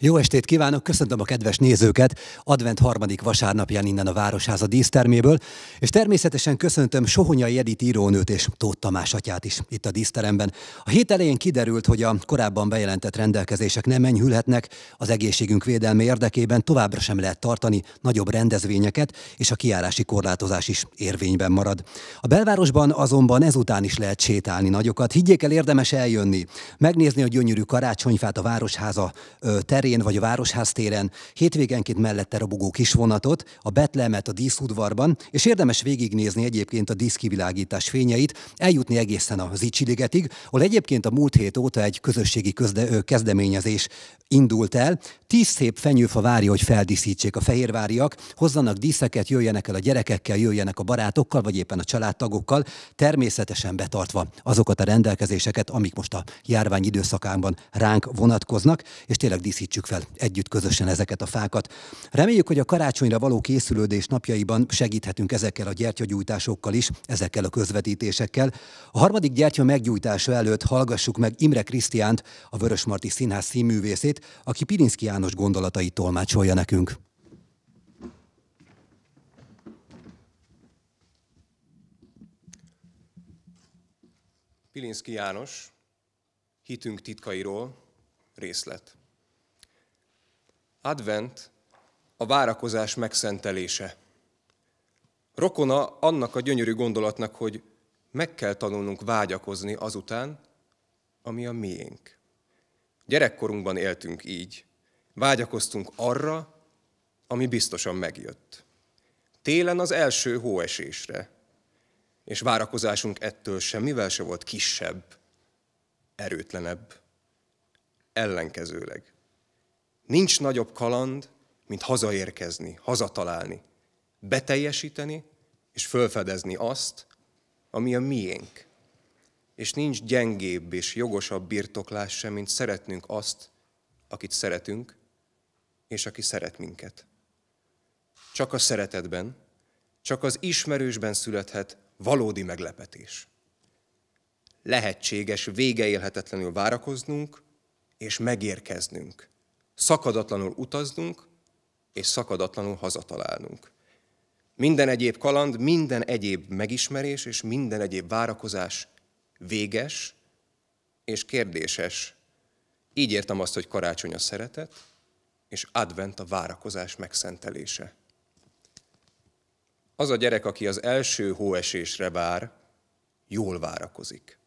Jó estét kívánok, köszöntöm a kedves nézőket advent harmadik vasárnapján innen a Városháza díszterméből, és természetesen köszöntöm Sohonyai Edit írónőt és Tóth Tamás atyát is itt a díszteremben. A hét elején kiderült, hogy a korábban bejelentett rendelkezések nem enyhülhetnek, az egészségünk védelme érdekében továbbra sem lehet tartani nagyobb rendezvényeket, és a kiárási korlátozás is érvényben marad. A belvárosban azonban ezután is lehet sétálni nagyokat. Higgyék el, érdemes eljönni, megnézni a gyönyörű karácsonyfát a Városháza terén, terén vagy a Városház téren, hétvégenként mellette robogó vonatot, a betlemet a díszudvarban, és érdemes végignézni egyébként a díszkivilágítás fényeit, eljutni egészen a Zicsiligetig, ahol egyébként a múlt hét óta egy közösségi közde, kezdeményezés indult el. Tíz szép fenyőfa várja, hogy feldíszítsék a fehérváriak, hozzanak díszeket, jöjjenek el a gyerekekkel, jöjjenek a barátokkal, vagy éppen a családtagokkal, természetesen betartva azokat a rendelkezéseket, amik most a járvány időszakában ránk vonatkoznak, és tényleg díszítsük építsük fel együtt közösen ezeket a fákat. Reméljük, hogy a karácsonyra való készülődés napjaiban segíthetünk ezekkel a gyertyagyújtásokkal is, ezekkel a közvetítésekkel. A harmadik gyertya meggyújtása előtt hallgassuk meg Imre Krisztiánt, a Vörösmarty Színház színművészét, aki Pirinszki János gondolatait tolmácsolja nekünk. Pilinszki János, hitünk titkairól részlet. Advent a várakozás megszentelése. Rokona annak a gyönyörű gondolatnak, hogy meg kell tanulnunk vágyakozni azután, ami a miénk. Gyerekkorunkban éltünk így. Vágyakoztunk arra, ami biztosan megjött. Télen az első hóesésre, és várakozásunk ettől semmivel se volt kisebb, erőtlenebb, ellenkezőleg. Nincs nagyobb kaland, mint hazaérkezni, hazatalálni, beteljesíteni és fölfedezni azt, ami a miénk. És nincs gyengébb és jogosabb birtoklás sem, mint szeretnünk azt, akit szeretünk, és aki szeret minket. Csak a szeretetben, csak az ismerősben születhet valódi meglepetés. Lehetséges végeélhetetlenül várakoznunk és megérkeznünk szakadatlanul utaznunk és szakadatlanul hazatalálnunk. Minden egyéb kaland, minden egyéb megismerés és minden egyéb várakozás véges és kérdéses. Így értem azt, hogy karácsony a szeretet, és advent a várakozás megszentelése. Az a gyerek, aki az első hóesésre vár, jól várakozik,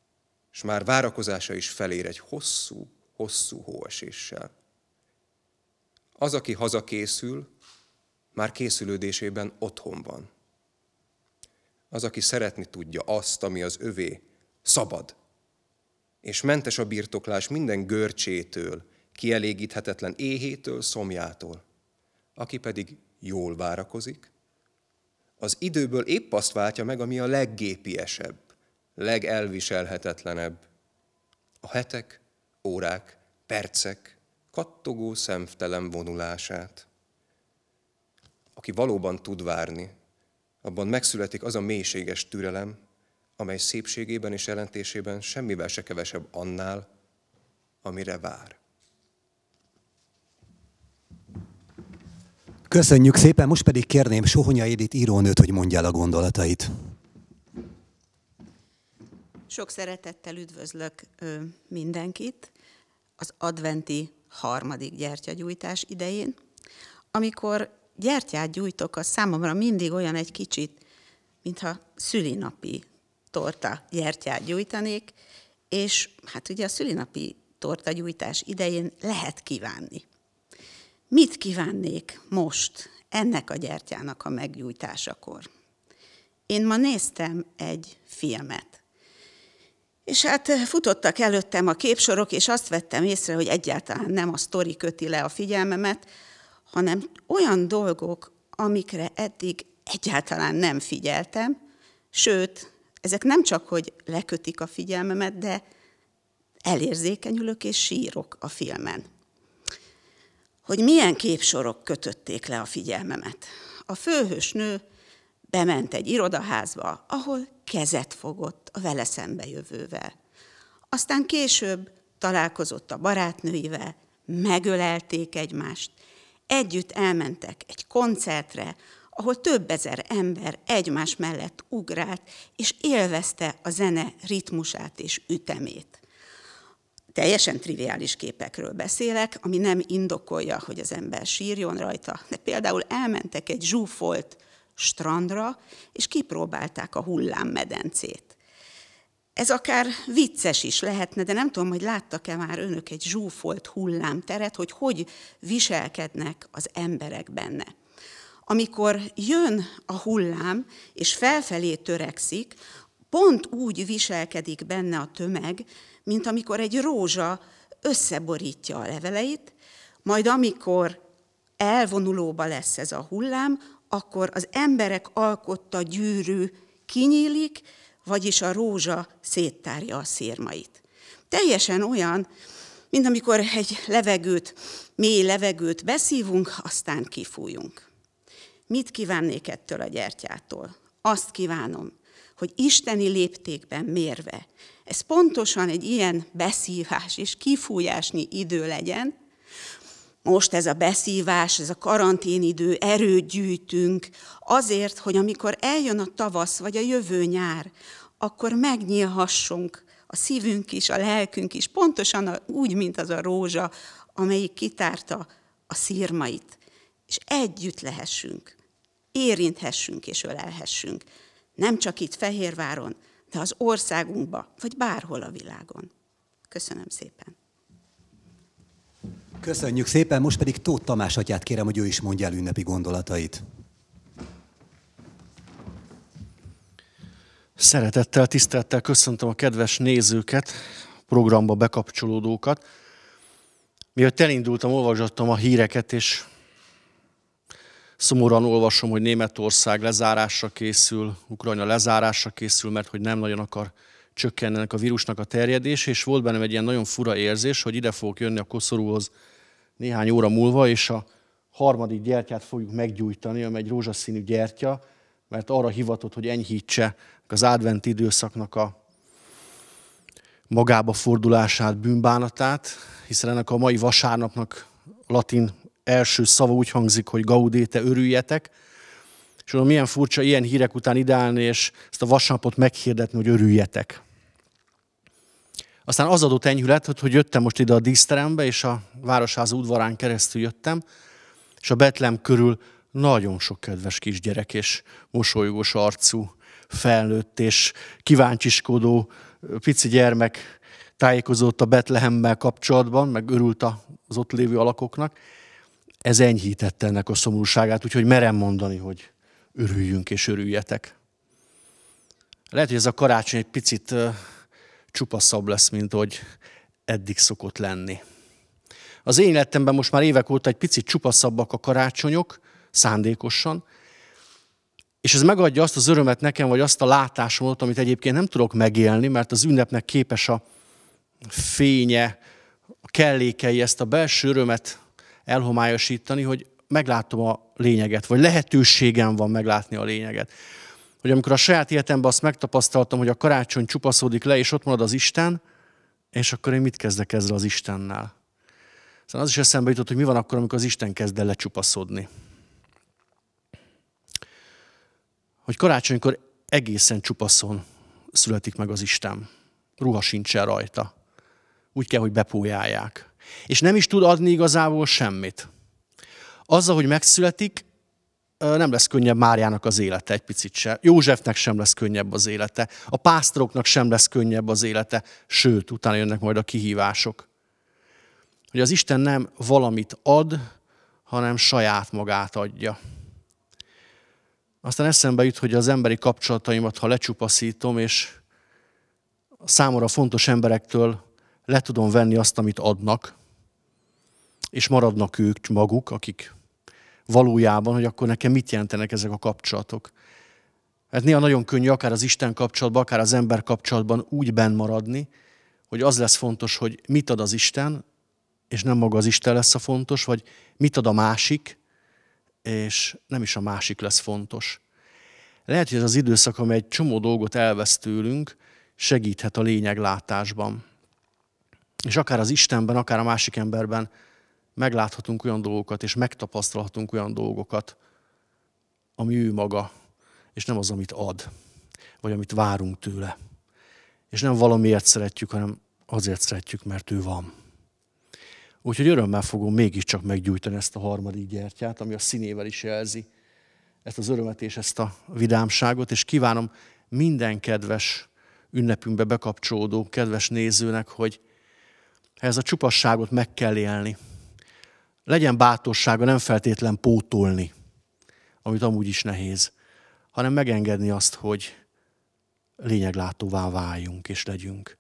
és már várakozása is felér egy hosszú, hosszú hóeséssel. Az, aki hazakészül, már készülődésében otthon van. Az, aki szeretni tudja azt, ami az övé, szabad, és mentes a birtoklás minden görcsétől, kielégíthetetlen éhétől, szomjától. Aki pedig jól várakozik, az időből épp azt váltja meg, ami a leggépiesebb, legelviselhetetlenebb. A hetek, órák, percek, kattogó, szemtelen vonulását. Aki valóban tud várni, abban megszületik az a mélységes türelem, amely szépségében és jelentésében semmivel se kevesebb annál, amire vár. Köszönjük szépen, most pedig kérném Sohonya Edith írónőt, hogy mondja el a gondolatait. Sok szeretettel üdvözlök mindenkit az adventi harmadik gyertyagyújtás idején, amikor gyertyát gyújtok, az számomra mindig olyan egy kicsit, mintha szülinapi torta gyertyát gyújtanék, és hát ugye a szülinapi torta gyújtás idején lehet kívánni. Mit kívánnék most ennek a gyertyának a meggyújtásakor? Én ma néztem egy filmet, és hát eh, futottak előttem a képsorok, és azt vettem észre, hogy egyáltalán nem a sztori köti le a figyelmemet, hanem olyan dolgok, amikre eddig egyáltalán nem figyeltem, sőt, ezek nem csak, hogy lekötik a figyelmemet, de elérzékenyülök és sírok a filmen. Hogy milyen képsorok kötötték le a figyelmemet. A főhős nő bement egy irodaházba, ahol kezet fogott a vele szembe jövővel. Aztán később találkozott a barátnőivel, megölelték egymást, együtt elmentek egy koncertre, ahol több ezer ember egymás mellett ugrált, és élvezte a zene ritmusát és ütemét. Teljesen triviális képekről beszélek, ami nem indokolja, hogy az ember sírjon rajta, de például elmentek egy zsúfolt strandra, és kipróbálták a hullámmedencét. Ez akár vicces is lehetne, de nem tudom, hogy láttak-e már önök egy zsúfolt hullámteret, hogy hogy viselkednek az emberek benne. Amikor jön a hullám, és felfelé törekszik, pont úgy viselkedik benne a tömeg, mint amikor egy rózsa összeborítja a leveleit, majd amikor elvonulóba lesz ez a hullám, akkor az emberek alkotta gyűrű kinyílik, vagyis a rózsa széttárja a szérmait. Teljesen olyan, mint amikor egy levegőt, mély levegőt beszívunk, aztán kifújunk. Mit kívánnék ettől a gyertyától? Azt kívánom, hogy isteni léptékben mérve, ez pontosan egy ilyen beszívás és kifújásnyi idő legyen, most ez a beszívás, ez a karanténidő, erőt gyűjtünk, azért, hogy amikor eljön a tavasz, vagy a jövő nyár, akkor megnyílhassunk a szívünk is, a lelkünk is, pontosan úgy, mint az a rózsa, amelyik kitárta a szírmait. És együtt lehessünk, érinthessünk és ölelhessünk. Nem csak itt Fehérváron, de az országunkba, vagy bárhol a világon. Köszönöm szépen. Köszönjük szépen, most pedig Tóth Tamás atyát kérem, hogy ő is mondja el ünnepi gondolatait. Szeretettel, tisztelettel köszöntöm a kedves nézőket, programba bekapcsolódókat. Mielőtt elindultam, olvasottam a híreket, és szomorúan olvasom, hogy Németország lezárásra készül, Ukrajna lezárásra készül, mert hogy nem nagyon akar csökkenne ennek a vírusnak a terjedés, és volt bennem egy ilyen nagyon fura érzés, hogy ide fogok jönni a koszorúhoz néhány óra múlva, és a harmadik gyertyát fogjuk meggyújtani, amely egy rózsaszínű gyertya, mert arra hivatott, hogy enyhítse az advent időszaknak a magába fordulását, bűnbánatát, hiszen ennek a mai vasárnapnak latin első szava úgy hangzik, hogy gaudéte, örüljetek, és mondom, milyen furcsa ilyen hírek után ideállni, és ezt a vasárnapot meghirdetni, hogy örüljetek. Aztán az adott enyhület, hogy jöttem most ide a díszterembe, és a Városház udvarán keresztül jöttem, és a Betlem körül nagyon sok kedves kisgyerek és mosolygós arcú, felnőtt és kíváncsiskodó pici gyermek tájékozott a Betlehemmel kapcsolatban, meg örült az ott lévő alakoknak. Ez enyhítette ennek a szomorúságát, úgyhogy merem mondani, hogy örüljünk és örüljetek. Lehet, hogy ez a karácsony egy picit csupaszabb lesz, mint hogy eddig szokott lenni. Az én életemben most már évek óta egy picit csupaszabbak a karácsonyok, szándékosan, és ez megadja azt az örömet nekem, vagy azt a látásomat, amit egyébként nem tudok megélni, mert az ünnepnek képes a fénye, a kellékei ezt a belső örömet elhomályosítani, hogy meglátom a lényeget, vagy lehetőségem van meglátni a lényeget hogy amikor a saját életemben azt megtapasztaltam, hogy a karácsony csupaszódik le, és ott marad az Isten, és akkor én mit kezdek ezzel az Istennel? Szóval az is eszembe jutott, hogy mi van akkor, amikor az Isten kezd el lecsupaszodni. Hogy karácsonykor egészen csupaszon születik meg az Isten. Ruha sincsen rajta. Úgy kell, hogy bepújálják. És nem is tud adni igazából semmit. Azzal, hogy megszületik, nem lesz könnyebb Máriának az élete egy picit se. Józsefnek sem lesz könnyebb az élete. A pásztoroknak sem lesz könnyebb az élete. Sőt, utána jönnek majd a kihívások. Hogy az Isten nem valamit ad, hanem saját magát adja. Aztán eszembe jut, hogy az emberi kapcsolataimat, ha lecsupaszítom, és számomra fontos emberektől le tudom venni azt, amit adnak, és maradnak ők maguk, akik valójában, hogy akkor nekem mit jelentenek ezek a kapcsolatok. Hát néha nagyon könnyű akár az Isten kapcsolatban, akár az ember kapcsolatban úgy benn maradni, hogy az lesz fontos, hogy mit ad az Isten, és nem maga az Isten lesz a fontos, vagy mit ad a másik, és nem is a másik lesz fontos. Lehet, hogy ez az időszak, amely egy csomó dolgot elvesz tőlünk, segíthet a lényeglátásban. És akár az Istenben, akár a másik emberben megláthatunk olyan dolgokat, és megtapasztalhatunk olyan dolgokat, ami ő maga, és nem az, amit ad, vagy amit várunk tőle. És nem valamiért szeretjük, hanem azért szeretjük, mert ő van. Úgyhogy örömmel fogom mégiscsak meggyújtani ezt a harmadik gyertyát, ami a színével is jelzi ezt az örömet és ezt a vidámságot, és kívánom minden kedves ünnepünkbe bekapcsolódó kedves nézőnek, hogy ez a csupasságot meg kell élni – legyen bátorsága nem feltétlen pótolni, amit amúgy is nehéz, hanem megengedni azt, hogy lényeglátóvá váljunk és legyünk.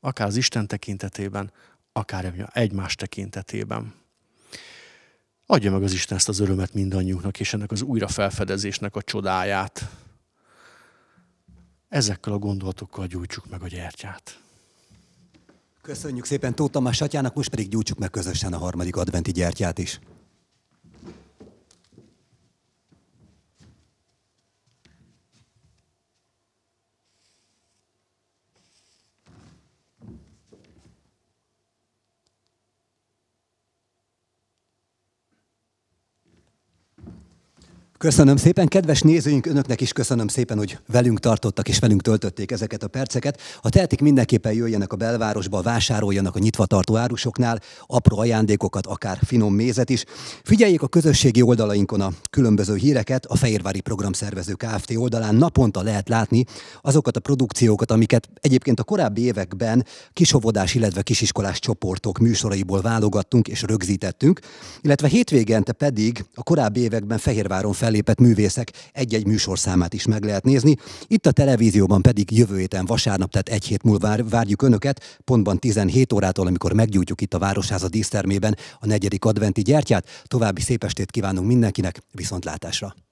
Akár az Isten tekintetében, akár egymás tekintetében. Adja meg az Isten ezt az örömet mindannyiunknak, és ennek az újrafelfedezésnek a csodáját. Ezekkel a gondolatokkal gyújtsuk meg a gyertyát. Köszönjük szépen Tóth Tamás atyának, most pedig gyújtsuk meg közösen a harmadik adventi gyertyát is. Köszönöm szépen, kedves nézőink, önöknek is köszönöm szépen, hogy velünk tartottak és velünk töltötték ezeket a perceket. Ha tehetik, mindenképpen jöjjenek a belvárosba, vásároljanak a nyitvatartó árusoknál, apró ajándékokat, akár finom mézet is. Figyeljék a közösségi oldalainkon a különböző híreket, a Fehérvári Programszervező Kft. oldalán naponta lehet látni azokat a produkciókat, amiket egyébként a korábbi években kisovodás, illetve kisiskolás csoportok műsoraiból válogattunk és rögzítettünk, illetve hétvégente pedig a korábbi években Fehérváron fel fellépett művészek egy-egy műsorszámát is meg lehet nézni. Itt a televízióban pedig jövő héten vasárnap, tehát egy hét múlva várjuk Önöket, pontban 17 órától, amikor meggyújtjuk itt a Városháza dísztermében a negyedik adventi gyertyát. További szép estét kívánunk mindenkinek, viszontlátásra!